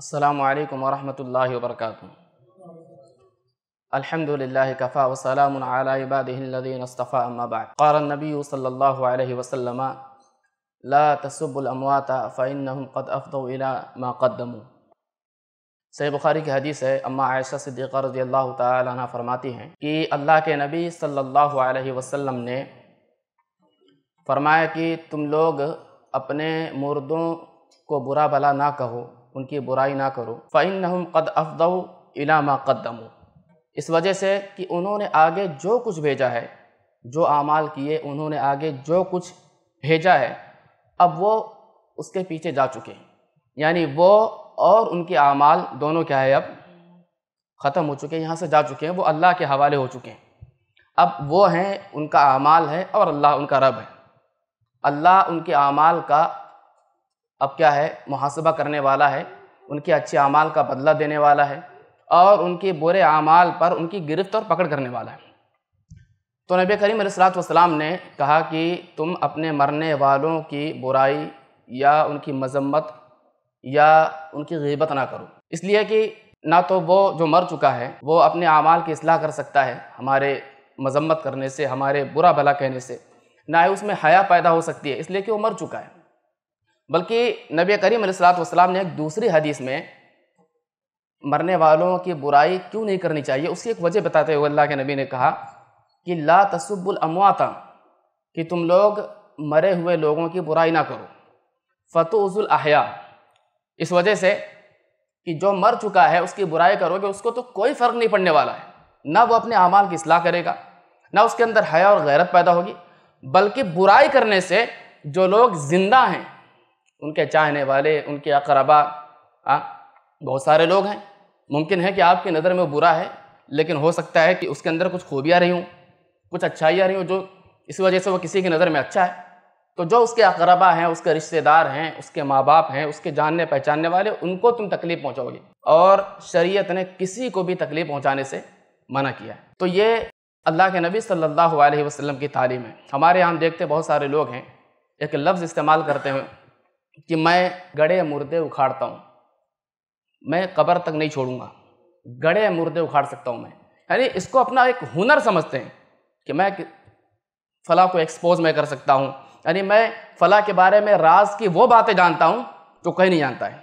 अल्लाम वरहमल वर्क अलहमदिल्ला कफ़ा वसलामबादीनबाक़ानबी सल्ला वसलम ला तसब्बुलमवाता फ़ैन क़द सही बुखारी की हदीस है अम्मा आयशा सिद्दीक़ा रजी अल्लाह तह फरमाती हैं कि अल्लाह के नबी सल्लल्लाहु अलैहि वसल्लम ने फरमाया कि तुम लोग अपने मुर्दों को बुरा भला ना कहो उनकी बुराई ना करो फ़ैन नहम कद अफदो इलामा कदमू इस वजह से कि उन्होंने आगे जो कुछ भेजा है जो आमाल किए उन्होंने आगे जो कुछ भेजा है अब वो उसके पीछे जा चुके हैं यानी वो और उनके अमाल दोनों क्या है अब ख़त्म हो चुके हैं यहाँ से जा चुके हैं वो अल्लाह के हवाले हो चुके हैं अब वो हैं उनका अमाल है और अल्लाह उनका रब है अल्लाह उनके अमाल का अब क्या है मुहासबा करने वाला है उनके अच्छे अमाल का बदला देने वाला है और उनके बुरे अमाल पर उनकी गिरफ्त और पकड़ करने वाला है तो नबी करीम सलाम ने कहा कि तुम अपने मरने वालों की बुराई या उनकी मजम्मत या उनकी गिबत ना करो इसलिए कि ना तो वो जो मर चुका है वो अपने अमाल की असलाह कर सकता है हमारे मजम्मत करने से हमारे बुरा भला कहने से ना ही उसमें हया पैदा हो सकती है इसलिए कि वो मर चुका है बल्कि नबी करीम सलाम ने एक दूसरी हदीस में मरने वालों की बुराई क्यों नहीं करनी चाहिए उसकी एक वजह बताते हुए अल्लाह के नबी ने कहा कि ला तसब्बुल अमवाता कि तुम लोग मरे हुए लोगों की बुराई ना करो फतोज़ुल अहया इस वजह से कि जो मर चुका है उसकी बुराई करोगे उसको तो कोई फ़र्क नहीं पड़ने वाला है ना वो अपने अमाल की असलाह करेगा ना उसके अंदर हया और गैरत पैदा होगी बल्कि बुराई करने से जो लोग ज़िंदा हैं उनके चाहने वाले उनके अकरबा बहुत सारे लोग हैं मुमकिन है कि आपकी नज़र में बुरा है लेकिन हो सकता है कि उसके अंदर कुछ खूबियाँ रही हूँ कुछ अच्छाइयाँ रही हूँ जो इस वजह से वो किसी की नज़र में अच्छा है तो जो उसके अकरबा हैं उसके रिश्तेदार हैं उसके माँ बाप हैं उसके जानने पहचानने वाले उनको तुम तकलीफ़ पहुँचाओगे और शरीयत ने किसी को भी तकलीफ़ पहुँचाने से मना किया है तो ये अल्लाह के नबी सल्लल्लाहु अलैहि वसल्लम की तालीम है हमारे यहाँ देखते बहुत सारे लोग हैं एक लफ्ज़ इस्तेमाल करते हैं कि मैं गड़े मुर्दे उखाड़ता हूँ मैं कब्र तक नहीं छोड़ूंगा गड़े मुर्दे उखाड़ सकता हूँ मैं यानी इसको अपना एक हुनर समझते हैं कि मैं फला को एक्सपोज मैं कर सकता हूँ यानी मैं फला के बारे में राज की वो बातें जानता हूँ जो कहीं नहीं जानता है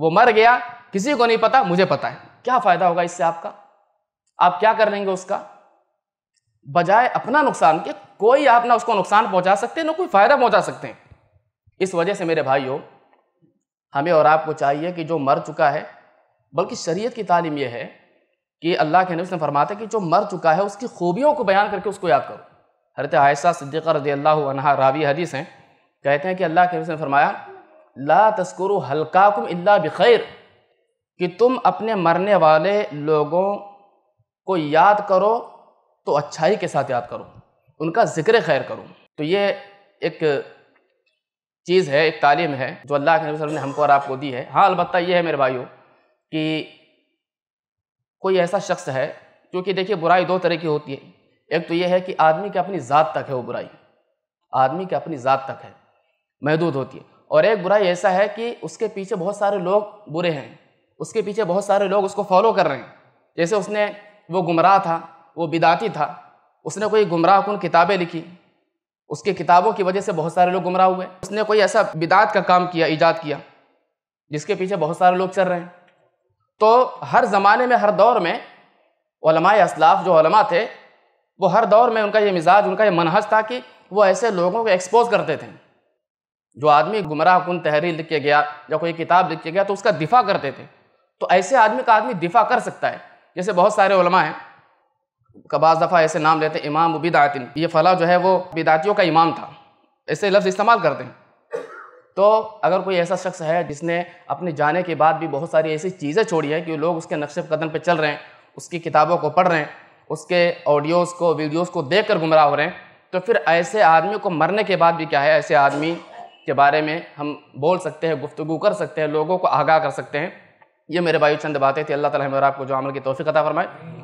वो मर गया किसी को नहीं पता मुझे पता है क्या फ़ायदा होगा इससे आपका आप क्या कर लेंगे उसका बजाय अपना नुकसान के कोई आप ना उसको नुकसान पहुंचा सकते हैं ना कोई फ़ायदा पहुंचा सकते हैं इस वजह से मेरे भाइयों हमें और आपको चाहिए कि जो मर चुका है बल्कि शरीयत की तालीम यह है कि अल्लाह के नबी फरमाते कि जो मर चुका है उसकी खूबियों को बयान करके उसको याद करो हरत आयसा सिद्दीक़ा रजी अल्लाह अनहा रावी हदीस हैं कहते हैं कि अल्लाह के नबी ने फरमाया ला तस्कुर हल्काकुम इल्ला बखैर कि तुम अपने मरने वाले लोगों को याद करो तो अच्छाई के साथ याद करो उनका ज़िक्र खैर करो तो ये एक चीज़ है एक तालीम है जो अल्लाह के नबी ने हमको और आपको दी है हाँ अलबत् यह है मेरे भाइयों कि कोई ऐसा शख्स है क्योंकि देखिए बुराई दो तरह की होती है एक तो यह है कि आदमी की अपनी ज़ात तक है वो बुराई आदमी की अपनी ज़ात तक है महदूद होती है और एक बुराई ऐसा है कि उसके पीछे बहुत सारे लोग बुरे हैं उसके पीछे बहुत सारे लोग उसको फॉलो कर रहे हैं जैसे उसने वो गुमराह था वो बिदाती था उसने कोई गुमराह कन किताबें लिखी उसके किताबों की वजह से बहुत सारे लोग गुमराह हुए उसने कोई ऐसा बिदात का काम किया ईजाद किया जिसके पीछे बहुत सारे लोग चल रहे हैं तो हर ज़माने में हर दौर में असलाफ जो थे वो हर दौर में उनका ये मिजाज उनका ये मनहज था कि वो ऐसे लोगों को एक्सपोज करते थे जो आदमी गुमराह कन तहरीर लिख के गया या कोई किताब लिख के गया तो उसका दिफा करते थे तो ऐसे आदमी का आदमी दिफा कर सकता है जैसे बहुत सारे हैं कबाज़ दफ़ा ऐसे नाम लेते हैं इमाम बिदातिन ये फ़ला जो है वो बिदातियों का इमाम था ऐसे लफ्ज़ इस्तेमाल करते हैं तो अगर कोई ऐसा शख्स है जिसने अपने जाने के बाद भी बहुत सारी ऐसी चीज़ें छोड़ी हैं कि लोग उसके नक्श कदम पर चल रहे हैं उसकी किताबों को पढ़ रहे हैं उसके ऑडियोज़ को वीडियोज़ को देख कर गुमराह हो रहे हैं तो फिर ऐसे आदमी को मरने के बाद भी क्या है ऐसे आदमी के बारे में हम बोल सकते हैं गुफ्तु कर सकते हैं लोगों को आगाह कर सकते हैं ये मेरे भाई चंद बातें थी अल्लाह ताला हमें और आपको जो अमल की तोफ़ी अता फरमाए